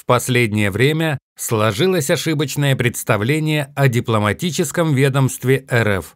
В последнее время сложилось ошибочное представление о дипломатическом ведомстве РФ.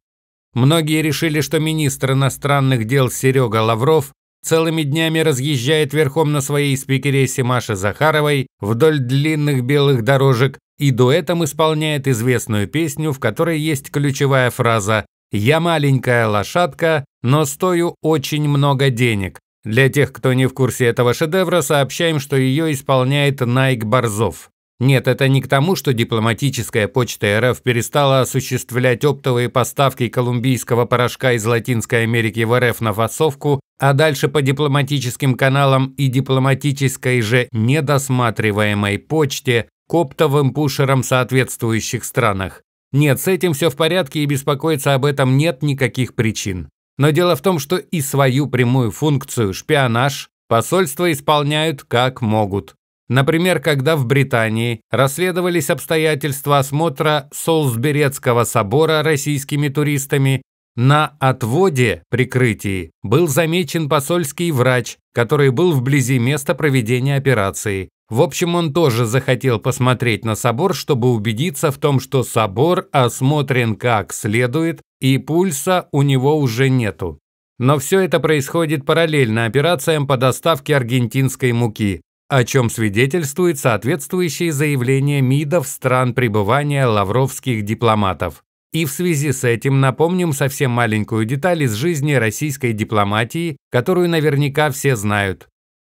Многие решили, что министр иностранных дел Серега Лавров целыми днями разъезжает верхом на своей спикересе Маше Захаровой вдоль длинных белых дорожек и дуэтом исполняет известную песню, в которой есть ключевая фраза «Я маленькая лошадка, но стою очень много денег». Для тех, кто не в курсе этого шедевра, сообщаем, что ее исполняет Найк Борзов. Нет, это не к тому, что дипломатическая почта РФ перестала осуществлять оптовые поставки колумбийского порошка из Латинской Америки в РФ на фасовку, а дальше по дипломатическим каналам и дипломатической же недосматриваемой почте к оптовым пушерам в соответствующих странах. Нет, с этим все в порядке и беспокоиться об этом нет никаких причин. Но дело в том, что и свою прямую функцию шпионаж посольства исполняют как могут. Например, когда в Британии расследовались обстоятельства осмотра Солсберецкого собора российскими туристами, на отводе прикрытии был замечен посольский врач, который был вблизи места проведения операции. В общем, он тоже захотел посмотреть на собор, чтобы убедиться в том, что собор осмотрен как следует и пульса у него уже нету. Но все это происходит параллельно операциям по доставке аргентинской муки, о чем свидетельствует соответствующее заявление МИДов стран пребывания лавровских дипломатов. И в связи с этим напомним совсем маленькую деталь из жизни российской дипломатии, которую наверняка все знают.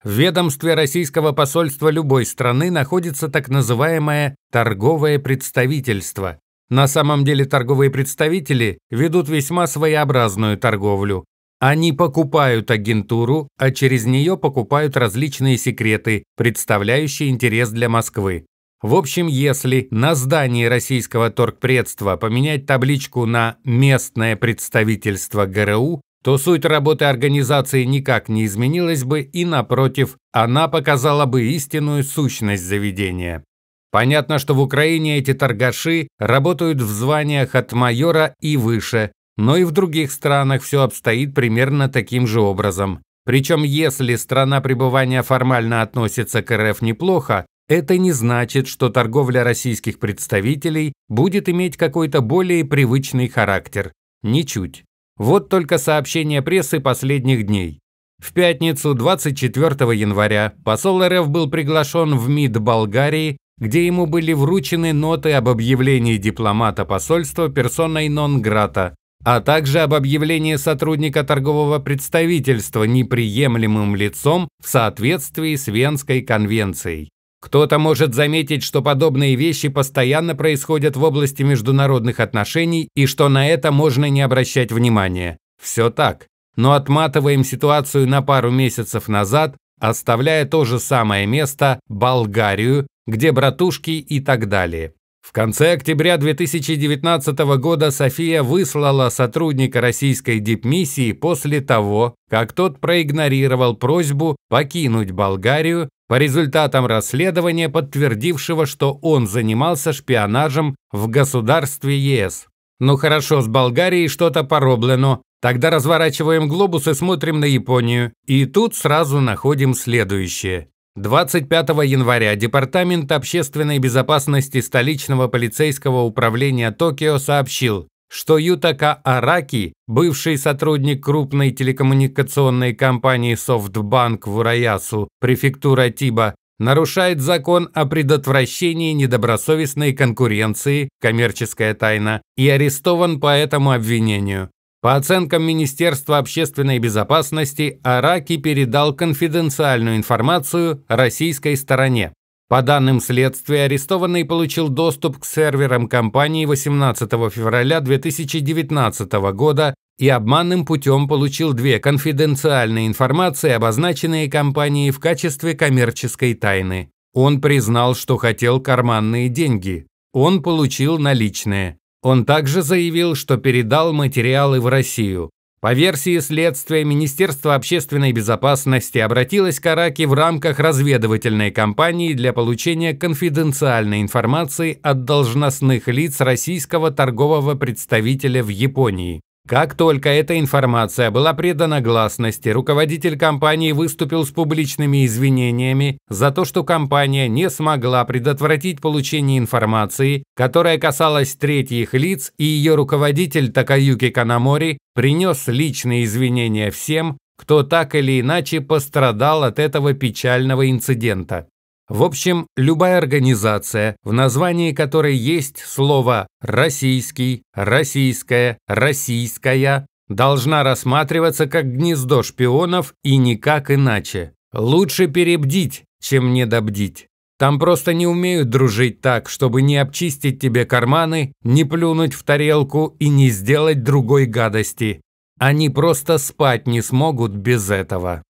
В ведомстве российского посольства любой страны находится так называемое «торговое представительство», на самом деле торговые представители ведут весьма своеобразную торговлю. Они покупают агентуру, а через нее покупают различные секреты, представляющие интерес для Москвы. В общем, если на здании российского торгпредства поменять табличку на «Местное представительство ГРУ», то суть работы организации никак не изменилась бы и, напротив, она показала бы истинную сущность заведения. Понятно, что в Украине эти торгаши работают в званиях от майора и выше, но и в других странах все обстоит примерно таким же образом. Причем, если страна пребывания формально относится к РФ неплохо, это не значит, что торговля российских представителей будет иметь какой-то более привычный характер. Ничуть. Вот только сообщение прессы последних дней. В пятницу 24 января посол РФ был приглашен в МИД Болгарии где ему были вручены ноты об объявлении дипломата посольства персоной нон-грата, а также об объявлении сотрудника торгового представительства неприемлемым лицом в соответствии с Венской конвенцией. Кто-то может заметить, что подобные вещи постоянно происходят в области международных отношений и что на это можно не обращать внимания. Все так. Но отматываем ситуацию на пару месяцев назад, оставляя то же самое место, Болгарию, где братушки и так далее. В конце октября 2019 года София выслала сотрудника российской дипмиссии после того, как тот проигнорировал просьбу покинуть Болгарию по результатам расследования, подтвердившего, что он занимался шпионажем в государстве ЕС. Ну хорошо, с Болгарией что-то пороблено. Тогда разворачиваем глобус и смотрим на Японию. И тут сразу находим следующее. 25 января Департамент общественной безопасности столичного полицейского управления Токио сообщил, что Ютака Араки, бывший сотрудник крупной телекоммуникационной компании SoftBank в Ураясу, префектура Тиба, нарушает закон о предотвращении недобросовестной конкуренции, коммерческая тайна, и арестован по этому обвинению. По оценкам Министерства общественной безопасности, Араки передал конфиденциальную информацию российской стороне. По данным следствия, арестованный получил доступ к серверам компании 18 февраля 2019 года и обманным путем получил две конфиденциальные информации, обозначенные компанией в качестве коммерческой тайны. Он признал, что хотел карманные деньги. Он получил наличные. Он также заявил, что передал материалы в Россию. По версии следствия, Министерство общественной безопасности обратилось к Араке в рамках разведывательной кампании для получения конфиденциальной информации от должностных лиц российского торгового представителя в Японии. Как только эта информация была предана гласности, руководитель компании выступил с публичными извинениями за то, что компания не смогла предотвратить получение информации, которая касалась третьих лиц, и ее руководитель Такаюки Канамори принес личные извинения всем, кто так или иначе пострадал от этого печального инцидента. В общем, любая организация, в названии которой есть слово «российский», «российская», «российская», должна рассматриваться как гнездо шпионов и никак иначе. Лучше перебдить, чем недобдить. Там просто не умеют дружить так, чтобы не обчистить тебе карманы, не плюнуть в тарелку и не сделать другой гадости. Они просто спать не смогут без этого.